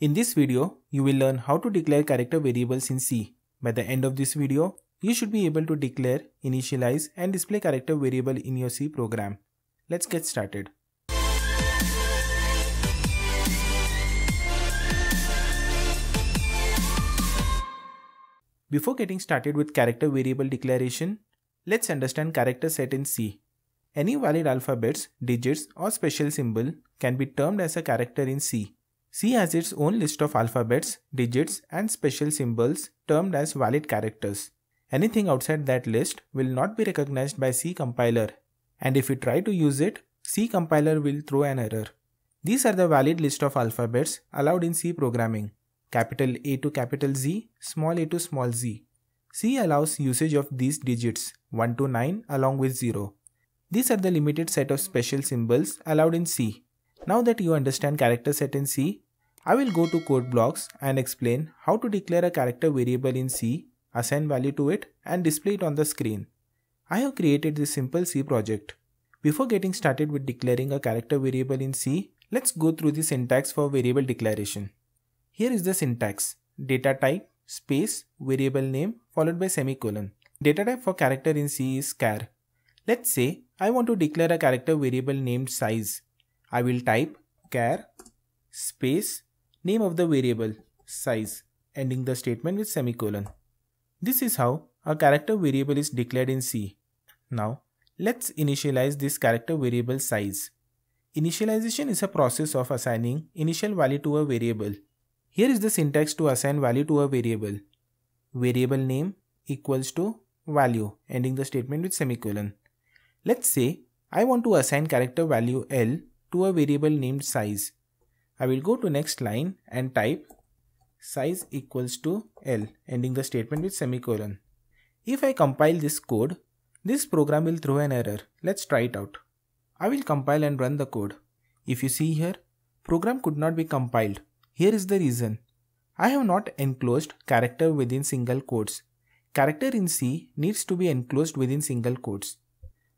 In this video, you will learn how to declare character variables in C. By the end of this video, you should be able to declare, initialize and display character variable in your C program. Let's get started. Before getting started with character variable declaration, let's understand character set in C. Any valid alphabets, digits or special symbol can be termed as a character in C. C has its own list of alphabets, digits, and special symbols termed as valid characters. Anything outside that list will not be recognized by C compiler, and if we try to use it, C compiler will throw an error. These are the valid list of alphabets allowed in C programming capital A to capital Z, small a to small z. C allows usage of these digits 1 to 9 along with 0. These are the limited set of special symbols allowed in C. Now that you understand character set in C, I will go to code blocks and explain how to declare a character variable in C, assign value to it and display it on the screen. I have created this simple C project. Before getting started with declaring a character variable in C, let's go through the syntax for variable declaration. Here is the syntax, data type, space, variable name followed by semicolon. Data type for character in C is char. Let's say I want to declare a character variable named size. I will type char space name of the variable, size, ending the statement with semicolon. This is how a character variable is declared in C. Now, let's initialize this character variable size. Initialization is a process of assigning initial value to a variable. Here is the syntax to assign value to a variable. Variable name equals to value ending the statement with semicolon. Let's say I want to assign character value L to a variable named size I will go to next line and type size equals to L, ending the statement with semicolon. If I compile this code, this program will throw an error. Let's try it out. I will compile and run the code. If you see here, program could not be compiled. Here is the reason. I have not enclosed character within single quotes. Character in C needs to be enclosed within single quotes.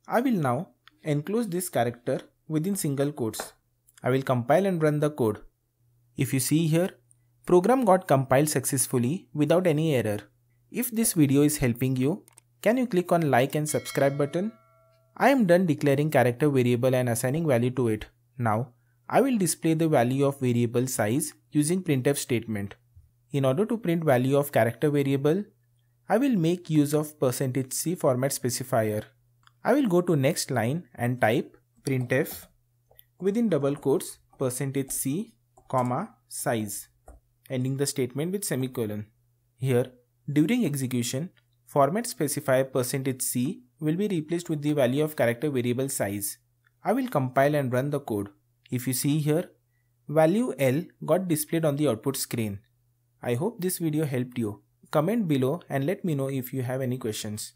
I will now enclose this character within single quotes. I will compile and run the code. If you see here, program got compiled successfully without any error. If this video is helping you, can you click on like and subscribe button? I am done declaring character variable and assigning value to it. Now, I will display the value of variable size using printf statement. In order to print value of character variable, I will make use of %c format specifier. I will go to next line and type printf within double quotes percentage %c comma size ending the statement with semicolon. Here during execution format specifier percentage %c will be replaced with the value of character variable size. I will compile and run the code. If you see here value L got displayed on the output screen. I hope this video helped you. Comment below and let me know if you have any questions.